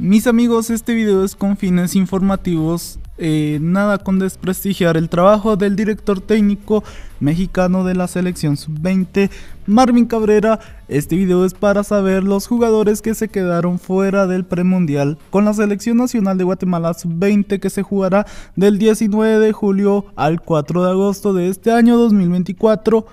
Mis amigos, este video es con fines informativos, eh, nada con desprestigiar el trabajo del director técnico mexicano de la selección sub-20, Marvin Cabrera. Este video es para saber los jugadores que se quedaron fuera del premundial con la selección nacional de Guatemala sub-20 que se jugará del 19 de julio al 4 de agosto de este año 2024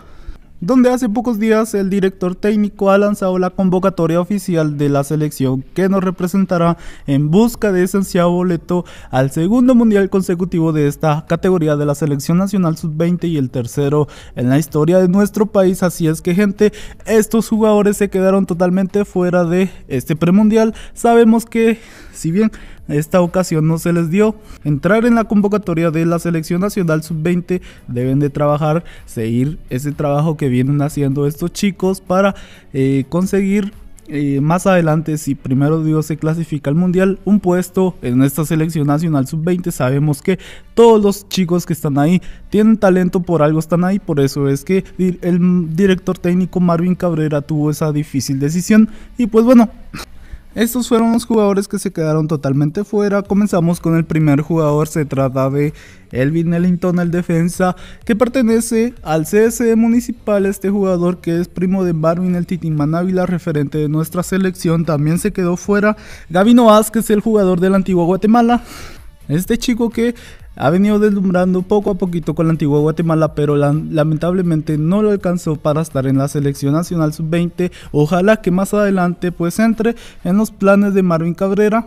donde hace pocos días el director técnico ha lanzado la convocatoria oficial de la selección que nos representará en busca de ese ansiado boleto al segundo mundial consecutivo de esta categoría de la selección nacional sub-20 y el tercero en la historia de nuestro país. Así es que gente, estos jugadores se quedaron totalmente fuera de este premundial. Sabemos que si bien esta ocasión no se les dio. Entrar en la convocatoria de la selección nacional sub-20 deben de trabajar, seguir ese trabajo que vienen haciendo estos chicos para eh, conseguir eh, más adelante, si primero Dios se clasifica al Mundial, un puesto en esta selección nacional sub-20. Sabemos que todos los chicos que están ahí tienen talento, por algo están ahí. Por eso es que el director técnico Marvin Cabrera tuvo esa difícil decisión. Y pues bueno, estos fueron los jugadores que se quedaron totalmente fuera. Comenzamos con el primer jugador, se trata de Elvin Ellington, el defensa, que pertenece al CSD e municipal. Este jugador que es primo de Marvin el Titimán Ávila, referente de nuestra selección, también se quedó fuera. Gavino es el jugador del antiguo Guatemala. Este chico que ha venido deslumbrando poco a poquito con la antigua Guatemala, pero lamentablemente no lo alcanzó para estar en la selección nacional sub-20. Ojalá que más adelante pues entre en los planes de Marvin Cabrera.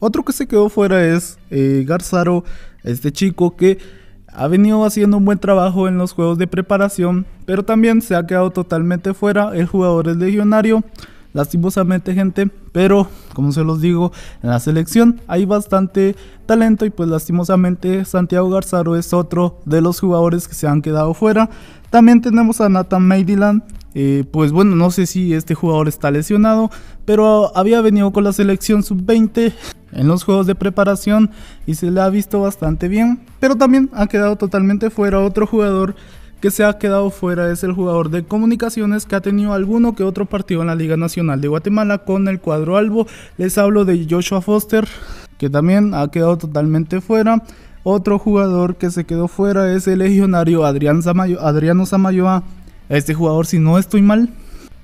Otro que se quedó fuera es eh, Garzaro, este chico que ha venido haciendo un buen trabajo en los juegos de preparación, pero también se ha quedado totalmente fuera el jugador es legionario lastimosamente gente, pero como se los digo, en la selección hay bastante talento y pues lastimosamente Santiago Garzaro es otro de los jugadores que se han quedado fuera. También tenemos a Nathan Maidiland, eh, pues bueno, no sé si este jugador está lesionado, pero había venido con la selección sub-20 en los juegos de preparación y se le ha visto bastante bien. Pero también ha quedado totalmente fuera otro jugador que se ha quedado fuera es el jugador de comunicaciones que ha tenido alguno que otro partido en la Liga Nacional de Guatemala con el cuadro albo. Les hablo de Joshua Foster, que también ha quedado totalmente fuera. Otro jugador que se quedó fuera es el legionario Adrián Zamayo Adriano Samayoa. Este jugador, si no estoy mal,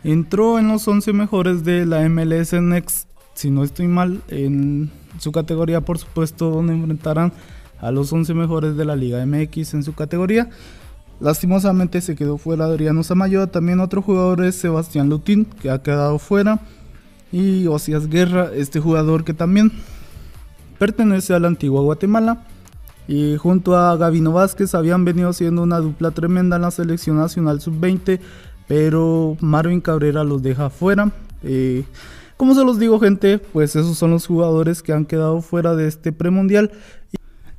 entró en los 11 mejores de la MLS Next, si no estoy mal, en su categoría, por supuesto, donde enfrentarán a los 11 mejores de la Liga MX en su categoría. Lastimosamente se quedó fuera Adriano Samayoa, también otro jugador es Sebastián Lutín, que ha quedado fuera, y Ocias Guerra, este jugador que también pertenece a la antigua Guatemala. Y junto a Gavino Vázquez habían venido siendo una dupla tremenda en la selección nacional sub-20, pero Marvin Cabrera los deja fuera. como se los digo, gente, pues esos son los jugadores que han quedado fuera de este premundial.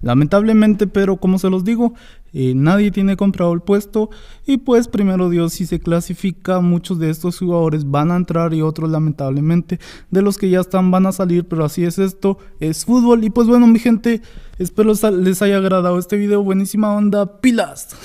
Lamentablemente, pero como se los digo, eh, nadie tiene comprado el puesto y pues primero Dios si se clasifica muchos de estos jugadores van a entrar y otros lamentablemente de los que ya están van a salir pero así es esto es fútbol y pues bueno mi gente espero les haya agradado este video buenísima onda pilas